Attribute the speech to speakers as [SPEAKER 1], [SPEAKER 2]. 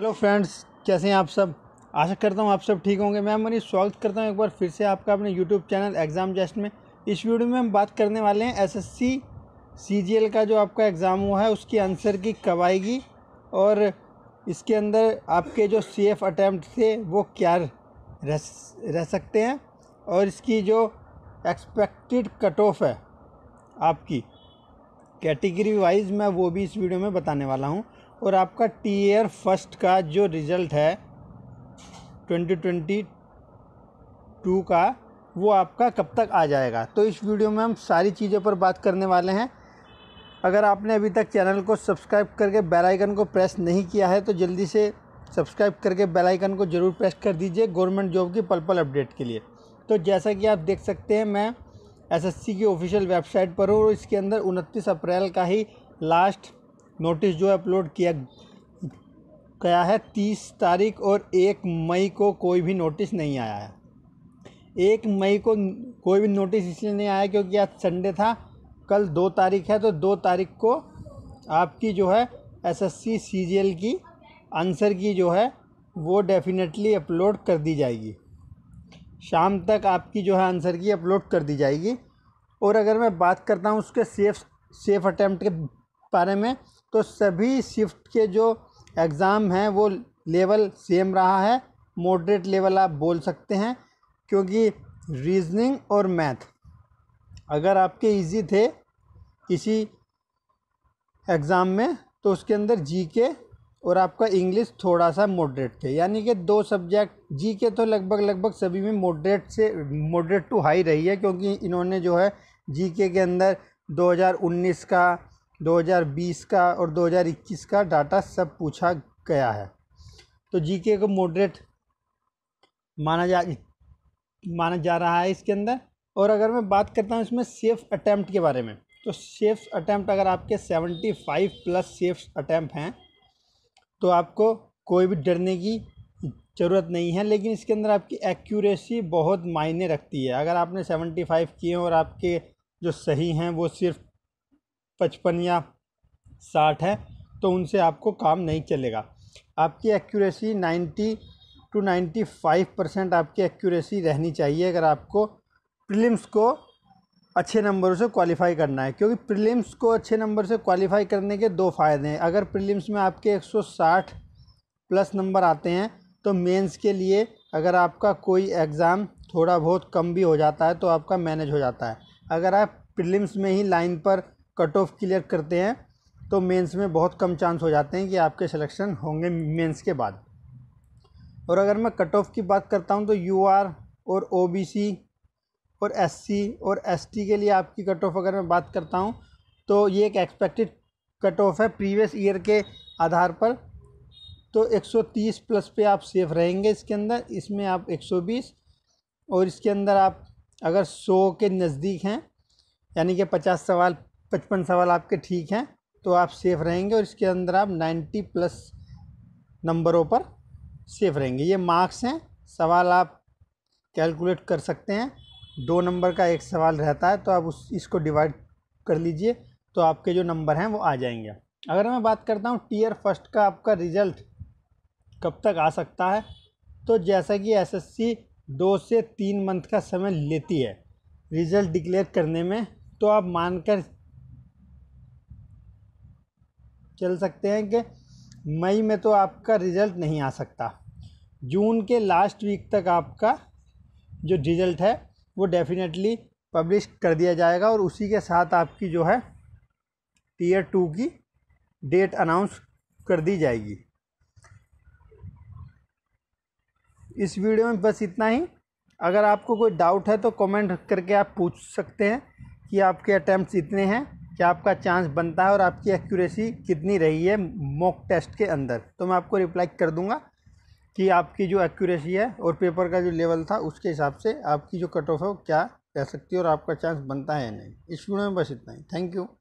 [SPEAKER 1] hello friends कैसे हैं आप सब आशा करता हूँ आप सब ठीक होंगे मैं मनी स्वागत करता हूँ एक बार फिर से आपका अपने यूट्यूब चैनल एग्ज़ाम जस्ट में इस वीडियो में हम बात करने वाले हैं एसएससी सीजीएल का जो आपका एग्ज़ाम हुआ है उसकी आंसर की कब आएगी और इसके अंदर आपके जो सेफ अटैम्प्ट थे वो क्या रह रह सकते हैं और इसकी जो एक्सपेक्टेड कट ऑफ है आपकी कैटेगरी वाइज मैं वो भी इस वीडियो में बताने वाला हूँ और आपका टी एयर फर्स्ट का जो रिज़ल्ट है 2022 का वो आपका कब तक आ जाएगा तो इस वीडियो में हम सारी चीज़ों पर बात करने वाले हैं अगर आपने अभी तक चैनल को सब्सक्राइब करके बेल आइकन को प्रेस नहीं किया है तो जल्दी से सब्सक्राइब करके बेल आइकन को ज़रूर प्रेस कर दीजिए गवर्नमेंट जॉब की पल पल अपडेट के लिए तो जैसा कि आप देख सकते हैं मैं एसएससी की ऑफिशियल वेबसाइट पर हूँ और इसके अंदर उनतीस अप्रैल का ही लास्ट नोटिस जो अपलोड किया गया है तीस तारीख और एक मई को कोई भी नोटिस नहीं आया है एक मई को कोई भी नोटिस इसलिए नहीं आया क्योंकि आज संडे था कल दो तारीख है तो दो तारीख को आपकी जो है एसएससी सीजीएल की आंसर की जो है वो डेफिनेटली अपलोड कर दी जाएगी शाम तक आपकी जो है आंसर की अपलोड कर दी जाएगी और अगर मैं बात करता हूँ उसके सेफ सेफ अटैम्प्ट के बारे में तो सभी शिफ्ट के जो एग्ज़ाम हैं वो लेवल सेम रहा है मॉडरेट लेवल आप बोल सकते हैं क्योंकि रीजनिंग और मैथ अगर आपके इजी थे किसी एग्ज़ाम में तो उसके अंदर जी के और आपका इंग्लिश थोड़ा सा मॉडरेट थे यानी कि दो सब्जेक्ट जी के तो लगभग लगभग सभी में मॉडरेट से मॉडरेट टू हाई रही है क्योंकि इन्होंने जो है जी के अंदर 2019 का 2020 का और 2021 का डाटा सब पूछा गया है तो जीके को मॉडरेट माना जा माना जा रहा है इसके अंदर और अगर मैं बात करता हूँ इसमें सेफ अटैम्प्ट के बारे में तो सेफ अटैम्प्ट अगर आपके 75 प्लस सेफ अटैम्प्ट हैं तो आपको कोई भी डरने की ज़रूरत नहीं है लेकिन इसके अंदर आपकी एक्यूरेसी बहुत मायने रखती है अगर आपने 75 किए और आपके जो सही हैं वो सिर्फ पचपन या साठ है तो उनसे आपको काम नहीं चलेगा आपकी accuracy ninety two ninety five percent आपकी एक्यूरेसी रहनी चाहिए अगर आपको प्रीलिम्स को अच्छे नंबरों से क्वालिफाई करना है क्योंकि प्रीलिम्स को अच्छे नंबर से क्वालिफाई करने के दो फायदे हैं अगर प्रीलिम्स में आपके 160 प्लस नंबर आते हैं तो मेंस के लिए अगर आपका कोई एग्ज़ाम थोड़ा बहुत कम भी हो जाता है तो आपका मैनेज हो जाता है अगर आप प्रीलिम्स में ही लाइन पर कट ऑफ क्लियर करते हैं तो मेंस में बहुत कम चांस हो जाते हैं कि आपके सिलेक्शन होंगे मेंस के बाद और अगर मैं कट ऑफ की बात करता हूँ तो यू आर और ओ बी सी और एस सी और एस टी के लिए आपकी कट ऑफ अगर मैं बात करता हूँ तो ये एक एक्सपेक्टेड कट ऑफ है प्रीवियस ईयर के आधार पर तो 130 प्लस पे आप सेफ़ रहेंगे इसके अंदर इसमें आप 120 और इसके अंदर आप अगर 100 के नज़दीक हैं यानी कि 50 सवाल पचपन सवाल आपके ठीक हैं तो आप सेफ़ रहेंगे और इसके अंदर आप नाइन्टी प्लस नंबरों पर सेफ रहेंगे ये मार्क्स हैं सवाल आप कैलकुलेट कर सकते हैं दो नंबर का एक सवाल रहता है तो आप उस इसको डिवाइड कर लीजिए तो आपके जो नंबर हैं वो आ जाएंगे अगर मैं बात करता हूँ टीयर फर्स्ट का आपका रिज़ल्ट कब तक आ सकता है तो जैसा कि एसएससी दो से तीन मंथ का समय लेती है रिज़ल्ट डिक्लेयर करने में तो आप मानकर चल सकते हैं कि मई में तो आपका रिज़ल्ट नहीं आ सकता जून के लास्ट वीक तक आपका जो रिज़ल्ट है वो डेफिनेटली पब्लिश कर दिया जाएगा और उसी के साथ आपकी जो है टीयर टू की डेट अनाउंस कर दी जाएगी इस वीडियो में बस इतना ही अगर आपको कोई डाउट है तो कमेंट करके आप पूछ सकते हैं कि आपके अटैम्प्ट इतने हैं क्या आपका चांस बनता है और आपकी एक्यूरेसी कितनी रही है मॉक टेस्ट के अंदर तो मैं आपको रिप्लाई कर दूंगा कि आपकी जो एक्यूरेसी है और पेपर का जो लेवल था उसके हिसाब से आपकी जो कट ऑफ है वो क्या रह सकती है और आपका चांस बनता है या नहीं इस वीडियो में बस इतना ही थैंक यू